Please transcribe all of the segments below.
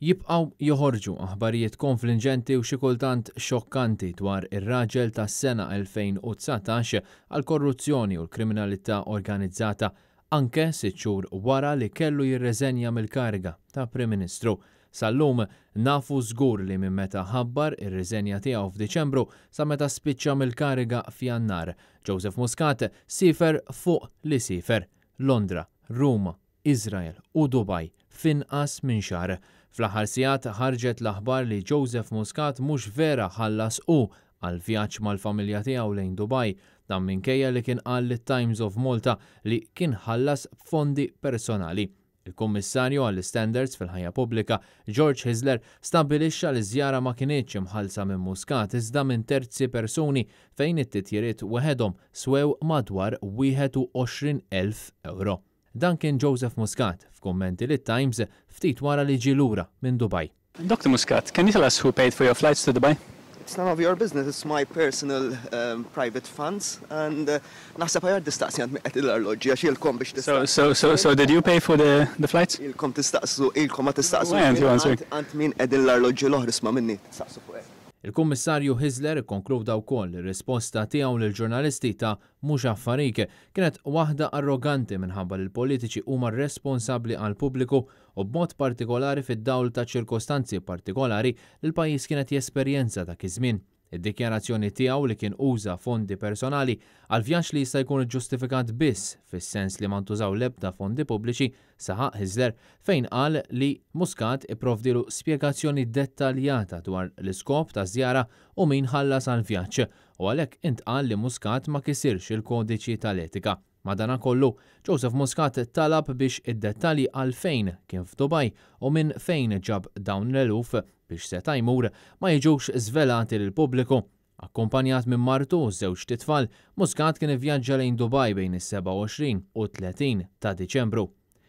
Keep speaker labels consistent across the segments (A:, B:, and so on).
A: jibqaw joħorġu aħbarijiet konfliġenti u xikultant xokkanti dwar ir-raġel tas sena 2019 għal korruzzjoni u l-kriminalità organizzata anke sitt xhur wara li kellu jirreżenja mill-karga ta' Prim Ministru. Sallum nafu żgur li minn meta ħabbar ir-reżenja tiegħu f'Diċembru sa meta spiċċa mill-kariga f'Jannar. Joseph Muscat sifer fuq li sifer Londra, Ruma, Izrael u Dubaj finqas minn xar. Fl-aħħar sigħat ħarġet l-aħbar li Joseph Muscat mhux vera ħallas u għal vjaġġ mal-familja tiegħu lejn Dubai dan minkejja li kien qal times of Malta li kien ħallas fondi personali. il kummissarju għall-Standards fil-ħajja pubblika George Hisler stabilixxa li żjara ma kienx imħallsa minn Muscat iżda minn terzi persuni fejn it-titjiriet weħedhom swew madwar 21,000 euro. Dan kien Joseph Muscat f'kummenti li Times ftit wara li ġi lura minn Dubai.
B: Dr. Muscat, can you tell us who paid for your flights to Dubai? It's none of your business, it's my personal um, private funds and uh, naħseb għajar distaqsi għand miqqet il-arloġi għax jilkom biex so, so, so, so did you pay for the, the flights? Ilkom tistaqsu, ilkom ma tistaqsu. Għant min għed il-arloġi l-ohrisma minni, tistaqsu fuq Il-Kummissarju
A: Hizler konkluda wkoll ir-risposta tiegħu lil ġurnalisti ta' mhux affarik kienet waħda arroganti minħabba li l-politiċi huma responsabbli għal pubbliku u b'mod partikolari fid-dawl ta' ċirkostanzi partikolari l pajjiż kienet jesperjenza ta' kizmin. Id-dikjarazzjoni tiegħu li kien uża fondi personali għal vjaġġ li jista' jkun ġustifikat biss fis-sens li ma ntużaw lebda fondi pubbliċi saħaq Hiżler fejn qal li Muscat iprovdilu spjegazzjoni dettaljata dwar l-iskop ta' żjara u min ħallas għal vjaġġ u għalhekk intqal li Muscat ma kisirx il-kodiċi tal-etika. Madana kollu, Joseph Muscat talab biex id-dettali għal fejn kien f'Dubaj u minn fejn ġab dawn l-eluf biex seta' jmur ma jiġux zvelati lil pubbliku. Akkompanjat minn martu u żewġ titfal, Muscat kien ivvjaġġa lejn Dubaj bejn is-27 u 30 ta' Diċembru.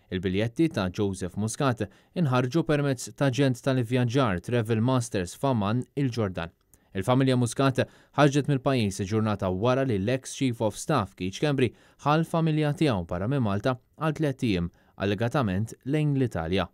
A: Il-biljetti ta' Joseph Muscat inħarġu permezz ta' ġent tal-ivvjaġġar Travel Masters f'Aman il-Ġordan. Il-familja Muscat ħarġet mill-pajis ġurnata wara li l-ex Chief of Staff Kiċ Kembri ħal familja tiegħu para minn Malta għal tliet allegatament lejn l-Italja.